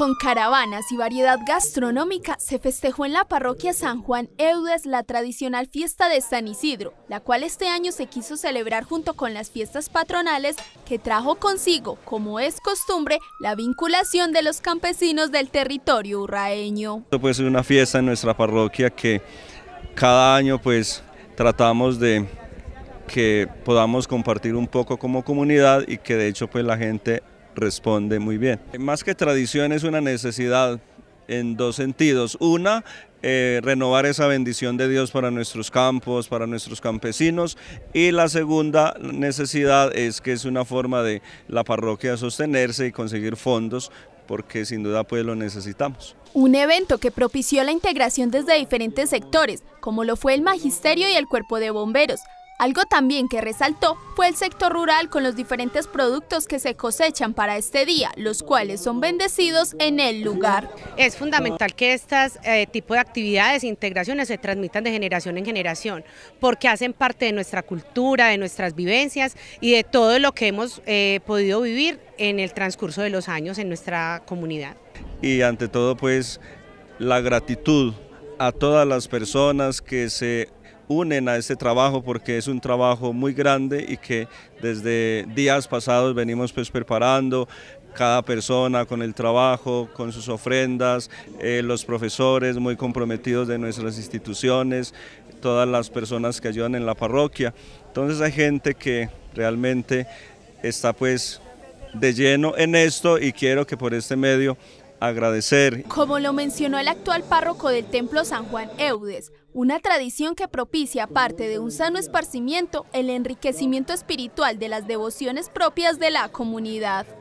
Con caravanas y variedad gastronómica se festejó en la parroquia San Juan Eudes la tradicional fiesta de San Isidro, la cual este año se quiso celebrar junto con las fiestas patronales que trajo consigo, como es costumbre, la vinculación de los campesinos del territorio urraeño. Pues, es una fiesta en nuestra parroquia que cada año pues tratamos de que podamos compartir un poco como comunidad y que de hecho pues la gente responde muy bien. Más que tradición es una necesidad en dos sentidos. Una, eh, renovar esa bendición de Dios para nuestros campos, para nuestros campesinos. Y la segunda necesidad es que es una forma de la parroquia sostenerse y conseguir fondos porque sin duda pues lo necesitamos. Un evento que propició la integración desde diferentes sectores, como lo fue el magisterio y el cuerpo de bomberos, algo también que resaltó fue el sector rural con los diferentes productos que se cosechan para este día, los cuales son bendecidos en el lugar. Es fundamental que estas eh, tipo de actividades e integraciones se transmitan de generación en generación, porque hacen parte de nuestra cultura, de nuestras vivencias y de todo lo que hemos eh, podido vivir en el transcurso de los años en nuestra comunidad. Y ante todo, pues, la gratitud a todas las personas que se unen a este trabajo porque es un trabajo muy grande y que desde días pasados venimos pues preparando, cada persona con el trabajo, con sus ofrendas, eh, los profesores muy comprometidos de nuestras instituciones, todas las personas que ayudan en la parroquia. Entonces hay gente que realmente está pues de lleno en esto y quiero que por este medio agradecer. Como lo mencionó el actual párroco del templo San Juan Eudes, una tradición que propicia, aparte de un sano esparcimiento, el enriquecimiento espiritual de las devociones propias de la comunidad.